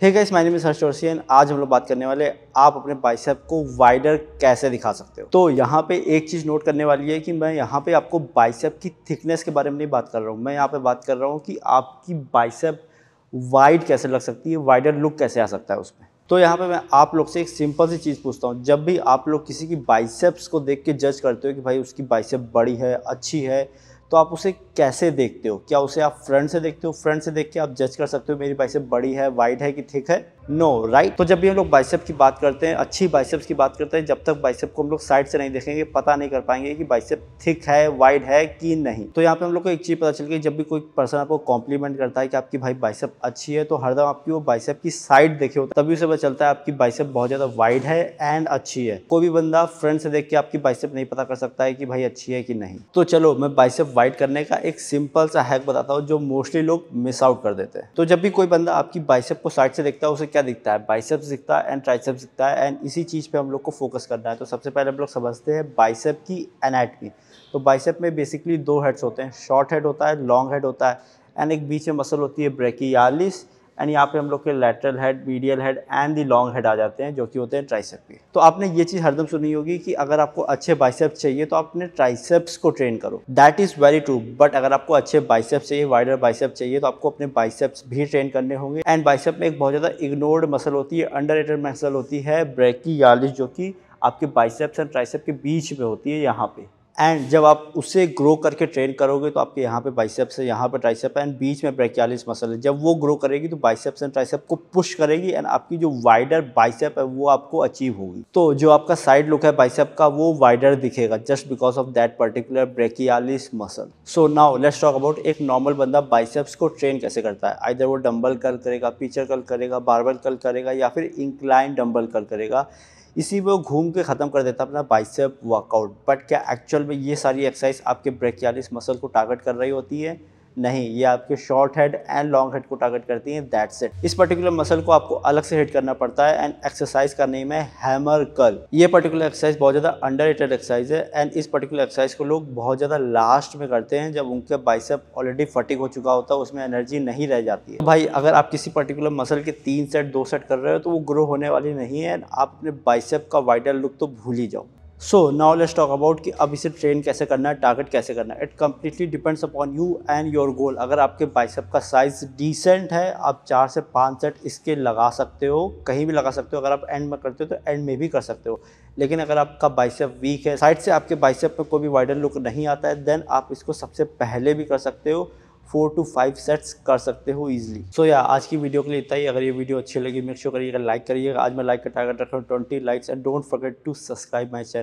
ठीक है इस मायने में सर चौरसी आज हम लोग बात करने वाले आप अपने बाइसेप को वाइडर कैसे दिखा सकते हो तो यहाँ पे एक चीज़ नोट करने वाली है कि मैं यहाँ पे आपको बाइसेप की थिकनेस के बारे में नहीं बात कर रहा हूँ मैं यहाँ पे बात कर रहा हूँ कि आपकी बाइसेप वाइड कैसे लग सकती है वाइडर लुक कैसे आ सकता है उसमें तो यहाँ पे मैं आप लोग से एक सिंपल सी चीज़ पूछता हूँ जब भी आप लोग किसी की बाइसेप्स को देख के जज करते हो कि भाई उसकी बाइसेप बड़ी है अच्छी है तो आप उसे कैसे देखते हो क्या उसे आप फ्रंट से देखते हो फ्रंट से देख के आप जज कर सकते हो मेरी बाइसेप बड़ी है वाइड है कि थिक है नो no, राइट right? तो जब भी हम लोग बाइसेप की बात करते हैं अच्छी बाइसेप्स की बात करते हैं जब तक बाइसेप को हम लोग साइड से नहीं देखेंगे पता नहीं कर पाएंगे कि बाइसेप थिक है वाइड है कि नहीं तो यहाँ पे हम लोग को एक चीज़ पता चल गई जब भी कोई पर्सन आपको कॉम्प्लीमेंट करता है कि आपकी भाई बाइसेप अच्छी है तो हरदम आपकी वो बाइसेप की साइड देखे होता तभी उसे पता चलता है आपकी बाइसेप बहुत ज़्यादा वाइड है एंड अच्छी है कोई भी बंदा फ्रंट से देख के आपकी बाइसेप नहीं पता कर सकता है कि भाई अच्छी है कि नहीं तो चलो मैं बाइसेप अवॉइड करने का एक सिंपल सा हैक बताता हूँ जो मोस्टली लोग मिस आउट कर देते हैं तो जब भी कोई बंदा आपकी बाइसेप को साइड से देखता है उसे क्या दिखता है बाइसेप दिखता है एंड ट्राइसेप दिखता है एंड इसी चीज़ पर हम लोग को फोकस करना है तो सबसे पहले हम लोग समझते हैं बाइसेप की एनाटमी तो बाइसेप में बेसिकली दो हेड्स होते हैं शॉर्ट हेड होता है लॉन्ग हेड होता है एंड एक बीच में मसल होती है ब्रेकियालिस एंड यहाँ पे हम लोग के lateral head medial head and the long head आ जाते हैं जो कि होते हैं ट्राइसेप के तो आपने ये चीज़ हरदम सुनी होगी कि अगर आपको अच्छे बाइसेप्स चाहिए तो आपने ट्राइसेप्स को ट्रेन करो that is very true but अगर आपको अच्छे बाइसेप्स चाहिए वाइडर बाइसेप चाहिए तो आपको अपने बाइसेप्स भी ट्रेन करने होंगे एंड बाइसेप में एक बहुत ज़्यादा इग्नोर्ड मसल होती है अंडर मसल होती है ब्रेकी यालिश जो कि आपके बाइसेप्स एंड ट्राइसेप के बीच में होती है यहाँ पे एंड जब आप उसे ग्रो करके ट्रेन करोगे तो आपके यहाँ पे बाइसेप्स है यहाँ पे ट्राइसेप एंड बीच में ब्रेकियालिस मसल है जब वो ग्रो करेगी तो बाइसेप्स एंड ट्राइसेप को पुश करेगी एंड आपकी जो वाइडर बाइसेप है वो आपको अचीव होगी तो जो आपका साइड लुक है बाइसेप का वो वाइडर दिखेगा just because of that particular brachialis muscle so now let's talk about एक नॉर्मल बंदा बाइसेप्स को ट्रेन कैसे करता है आइर वो डम्बल कल करेगा पीचर कल करेगा बारबल कल करेगा या फिर इंक्लाइन डम्बल कल करेगा इसी में वो घूम के ख़त्म कर देता है अपना बाइसेप वर्कआउट बट क्या एक्चुअल में ये सारी एक्सरसाइज आपके ब्रेकियालिस मसल को टारगेट कर रही होती है नहीं ये आपके short head and long head को टारगेट करती हैं दैट सेट इस पर्टिकुलर मसल को आपको अलग से हिट करना पड़ता है एंड एक्सरसाइज करने में हैमर कल ये पर्टिकुलर एक्सरसाइज बहुत ज़्यादा अंडर एक्सरसाइज है एंड इस पर्टिकुलर एक्सरसाइज को लोग बहुत ज़्यादा लास्ट में करते हैं जब उनके बाइसअप ऑलरेडी फटिक हो चुका होता है उसमें एनर्जी नहीं रह जाती है भाई अगर आप किसी पर्टिकुलर मसल के तीन सेट दो सेट कर रहे हो तो वो ग्रो होने वाली नहीं है एंड आप अपने बाइसअप का वाइटल लुक तो भूल ही जाओ so now let's talk about कि अब इसे ट्रेन कैसे करना है टारगेट कैसे करना है it completely depends upon you and your goal अगर आपके बाइसेप का साइज डिसेंट है आप चार से पाँच सेट इसके लगा सकते हो कहीं भी लगा सकते हो अगर आप एंड में करते हो तो एंड में भी कर सकते हो लेकिन अगर आपका बाइसेप वीक है साइड से आपके बाइसेप में कोई भी वाइडन लुक नहीं आता है देन आप इसको सबसे पहले भी कर सकते हो फोर टू फाइव सेट्स कर सकते हो इजीली सो या आज की वीडियो के लिए इतना ही अगर ये वीडियो अच्छी लगी मेक श्योर करिएगा लाइक करिएगा आज मैं लाइक का टारगेट रखा हूँ twenty likes and don't forget to subscribe my channel